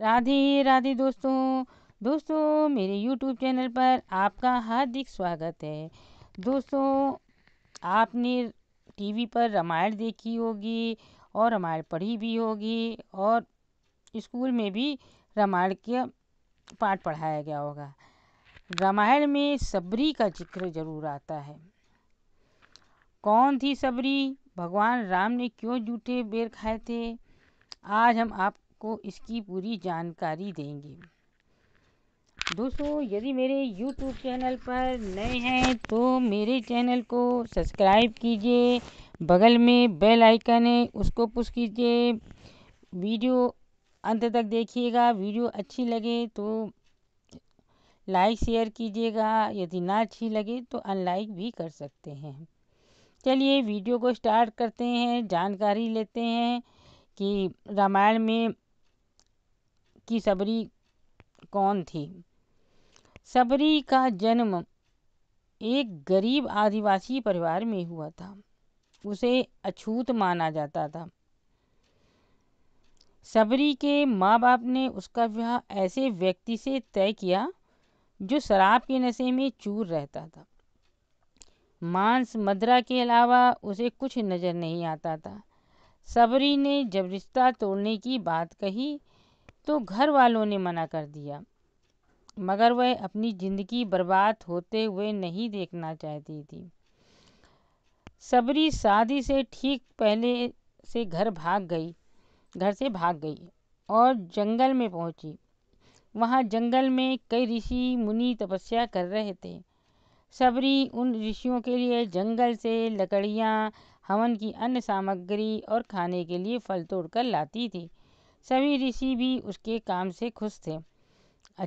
राधे राधे दोस्तों दोस्तों मेरे यूट्यूब चैनल पर आपका हार्दिक स्वागत है दोस्तों आपने टीवी पर रामायण देखी होगी और रामायण पढ़ी भी होगी और स्कूल में भी रामायण के पाठ पढ़ाया गया होगा रामायण में सबरी का जिक्र जरूर आता है कौन थी सबरी भगवान राम ने क्यों जूठे बेर खाए थे आज हम आप आपको इसकी पूरी जानकारी देंगे दोस्तों यदि मेरे YouTube चैनल पर नए हैं तो मेरे चैनल को सब्सक्राइब कीजिए बगल में बेल आइकन है उसको पुश कीजिए वीडियो अंत तक देखिएगा वीडियो अच्छी लगे तो लाइक शेयर कीजिएगा यदि ना अच्छी लगे तो अनलाइक भी कर सकते हैं चलिए वीडियो को स्टार्ट करते हैं जानकारी लेते हैं कि रामायण में की सबरी कौन थी सबरी का जन्म एक गरीब आदिवासी परिवार में हुआ था उसे अछूत माना जाता था सबरी के माँ बाप ने उसका विवाह ऐसे व्यक्ति से तय किया जो शराब के नशे में चूर रहता था मांस मदरा के अलावा उसे कुछ नज़र नहीं आता था सबरी ने जब रिश्ता तोड़ने की बात कही तो घर वालों ने मना कर दिया मगर वह अपनी ज़िंदगी बर्बाद होते हुए नहीं देखना चाहती थी सबरी शादी से ठीक पहले से घर भाग गई घर से भाग गई और जंगल में पहुंची वहाँ जंगल में कई ऋषि मुनि तपस्या कर रहे थे सबरी उन ऋषियों के लिए जंगल से लकड़ियाँ हवन की अन्य सामग्री और खाने के लिए फल तोड़कर लाती थी सभी ऋषि भी उसके काम से खुश थे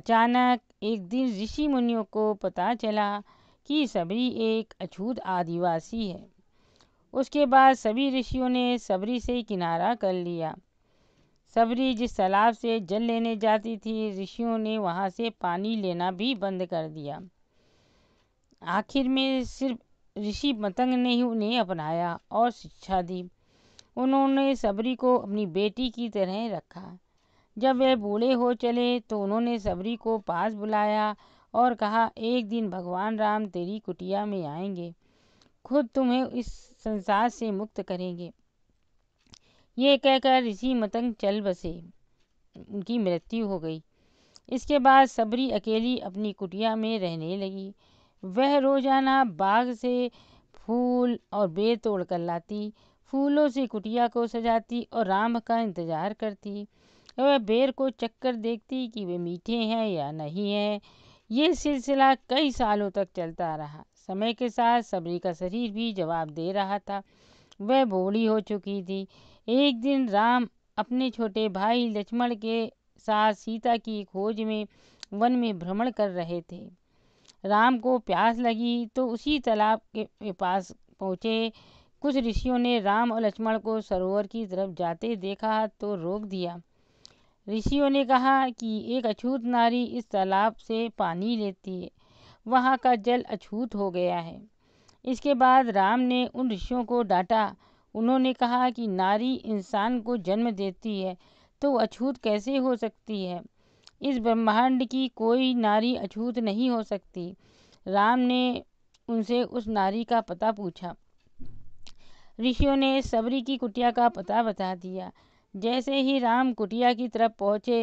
अचानक एक दिन ऋषि मुनियों को पता चला कि सबरी एक अछूत आदिवासी है उसके बाद सभी ऋषियों ने सबरी से किनारा कर लिया सबरी जिस तालाब से जल लेने जाती थी ऋषियों ने वहाँ से पानी लेना भी बंद कर दिया आखिर में सिर्फ ऋषि मतंग ने ही उन्हें अपनाया और शिक्षा दी उन्होंने सबरी को अपनी बेटी की तरह रखा जब वे बूढ़े हो चले तो उन्होंने सबरी को पास बुलाया और कहा एक दिन भगवान राम तेरी कुटिया में आएंगे खुद तुम्हें इस संसार से मुक्त करेंगे ये कहकर ऋषि मतंग चल बसे उनकी मृत्यु हो गई इसके बाद सबरी अकेली अपनी कुटिया में रहने लगी वह रोज़ाना बाग से फूल और बेर तोड़ कर लाती फूलों से कुटिया को सजाती और राम का इंतजार करती वह बेर को चक्कर देखती कि वे मीठे हैं या नहीं हैं ये सिलसिला कई सालों तक चलता रहा समय के साथ सबरी का शरीर भी जवाब दे रहा था वह बूढ़ी हो चुकी थी एक दिन राम अपने छोटे भाई लक्ष्मण के साथ सीता की खोज में वन में भ्रमण कर रहे थे राम को प्यास लगी तो उसी तालाब के पास पहुँचे कुछ ऋषियों ने राम और लक्ष्मण को सरोवर की तरफ जाते देखा तो रोक दिया ऋषियों ने कहा कि एक अछूत नारी इस तालाब से पानी लेती है वहाँ का जल अछूत हो गया है इसके बाद राम ने उन ऋषियों को डांटा उन्होंने कहा कि नारी इंसान को जन्म देती है तो अछूत कैसे हो सकती है इस ब्रह्मांड की कोई नारी अछूत नहीं हो सकती राम ने उनसे उस नारी का पता पूछा ऋषियों ने सबरी की कुटिया का पता बता दिया जैसे ही राम कुटिया की तरफ पहुँचे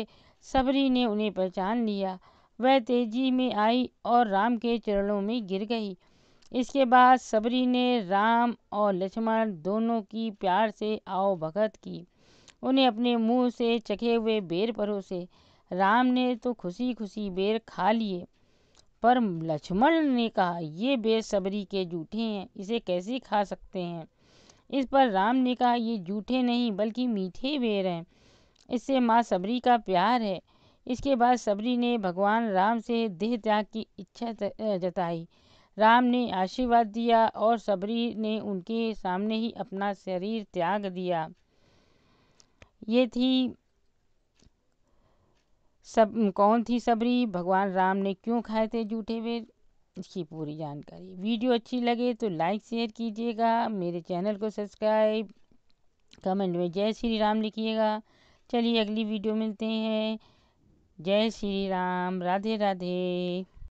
सबरी ने उन्हें पहचान लिया वह तेजी में आई और राम के चरणों में गिर गई इसके बाद सबरी ने राम और लक्ष्मण दोनों की प्यार से आओ भगत की उन्हें अपने मुंह से चखे हुए बेर परोसे राम ने तो खुशी खुशी बेर खा लिए पर लक्ष्मण ने कहा ये बेर सबरी के जूठे हैं इसे कैसे खा सकते हैं इस पर राम ने कहा ये जूठे नहीं बल्कि मीठे बेर हैं इससे माँ सबरी का प्यार है इसके बाद सबरी ने भगवान राम से देह त्याग की इच्छा जताई राम ने आशीर्वाद दिया और सबरी ने उनके सामने ही अपना शरीर त्याग दिया ये थी सब कौन थी सबरी भगवान राम ने क्यों खाए थे जूठे बेर इसकी पूरी जानकारी वीडियो अच्छी लगे तो लाइक शेयर कीजिएगा मेरे चैनल को सब्सक्राइब कमेंट में जय श्री राम लिखिएगा चलिए अगली वीडियो मिलते हैं जय श्री राम राधे राधे